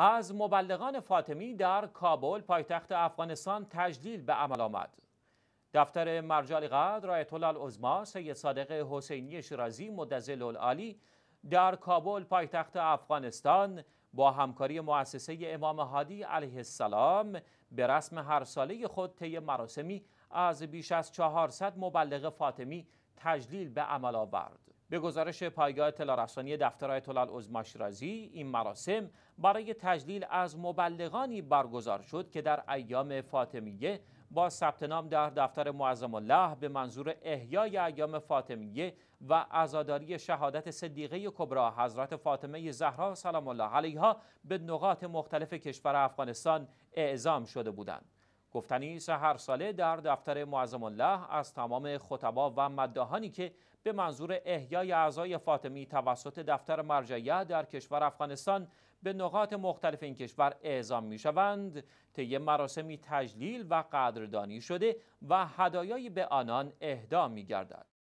از مبلغان فاطمی در کابل پایتخت افغانستان تجلیل به عمل آمد دفتر مرجع قد رایت الله العظما سید صادق حسینی شیرازی مدزل العالی در کابل پایتخت افغانستان با همکاری مؤسسه امام هادی علیه السلام به رسم هر ساله خود طی مراسمی از بیش از 400 مبلغ فاطمی تجلیل به عمل آورد به گزارش پایگاه اطلاع رسانی دفتر آیت الله این مراسم برای تجلیل از مبلغانی برگزار شد که در ایام فاطمیه با ثبت نام در دفتر معظم الله به منظور احیای ایام فاطمیه و عزاداری شهادت صدیقه کبرا حضرت فاطمه زهرا سلام الله علیها به نقاط مختلف کشور افغانستان اعزام شده بودند. گفتنی است هر ساله در دفتر معظم الله از تمام خطبا و مداهانی که به منظور احیای اعضای فاطمی توسط دفتر مرجعیه در کشور افغانستان به نقاط مختلف این کشور اعزام می شوند طی مراسمی تجلیل و قدردانی شده و هدایایی به آنان اهدا می گردد.